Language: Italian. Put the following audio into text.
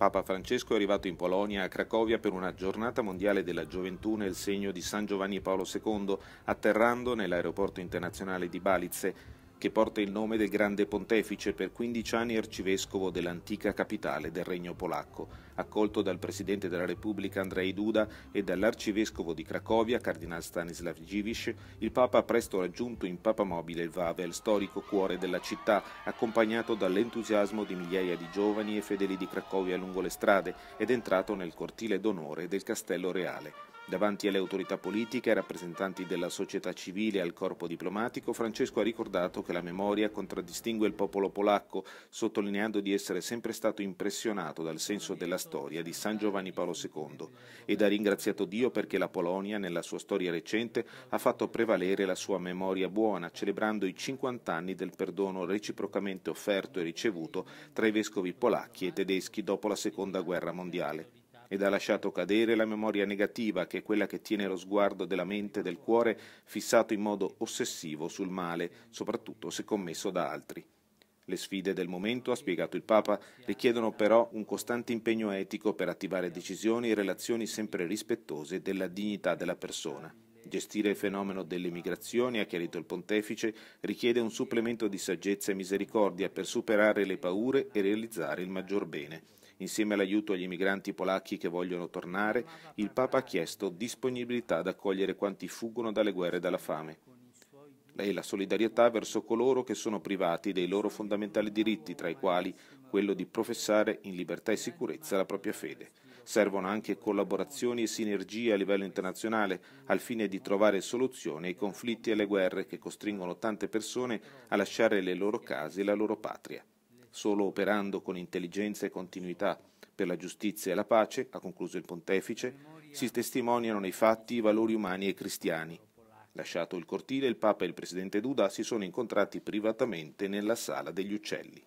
Papa Francesco è arrivato in Polonia, a Cracovia, per una giornata mondiale della gioventù nel segno di San Giovanni Paolo II, atterrando nell'aeroporto internazionale di Balice che porta il nome del grande pontefice per 15 anni arcivescovo dell'antica capitale del Regno polacco, accolto dal Presidente della Repubblica Andrei Duda e dall'arcivescovo di Cracovia, Cardinal Stanislav Givish, il Papa ha presto raggiunto in Papa Mobile il Wawel, storico cuore della città, accompagnato dall'entusiasmo di migliaia di giovani e fedeli di Cracovia lungo le strade ed entrato nel cortile d'onore del Castello Reale. Davanti alle autorità politiche, ai rappresentanti della società civile e al corpo diplomatico, Francesco ha ricordato che la memoria contraddistingue il popolo polacco, sottolineando di essere sempre stato impressionato dal senso della storia di San Giovanni Paolo II ed ha ringraziato Dio perché la Polonia, nella sua storia recente, ha fatto prevalere la sua memoria buona, celebrando i 50 anni del perdono reciprocamente offerto e ricevuto tra i vescovi polacchi e tedeschi dopo la Seconda Guerra Mondiale ed ha lasciato cadere la memoria negativa che è quella che tiene lo sguardo della mente e del cuore fissato in modo ossessivo sul male, soprattutto se commesso da altri. Le sfide del momento, ha spiegato il Papa, richiedono però un costante impegno etico per attivare decisioni e relazioni sempre rispettose della dignità della persona. Gestire il fenomeno delle migrazioni, ha chiarito il pontefice, richiede un supplemento di saggezza e misericordia per superare le paure e realizzare il maggior bene. Insieme all'aiuto agli emigranti polacchi che vogliono tornare, il Papa ha chiesto disponibilità ad accogliere quanti fuggono dalle guerre e dalla fame e la solidarietà verso coloro che sono privati dei loro fondamentali diritti, tra i quali quello di professare in libertà e sicurezza la propria fede. Servono anche collaborazioni e sinergie a livello internazionale al fine di trovare soluzioni ai conflitti e alle guerre che costringono tante persone a lasciare le loro case e la loro patria. Solo operando con intelligenza e continuità per la giustizia e la pace, ha concluso il pontefice, si testimoniano nei fatti i valori umani e cristiani. Lasciato il cortile, il Papa e il presidente Duda si sono incontrati privatamente nella sala degli uccelli.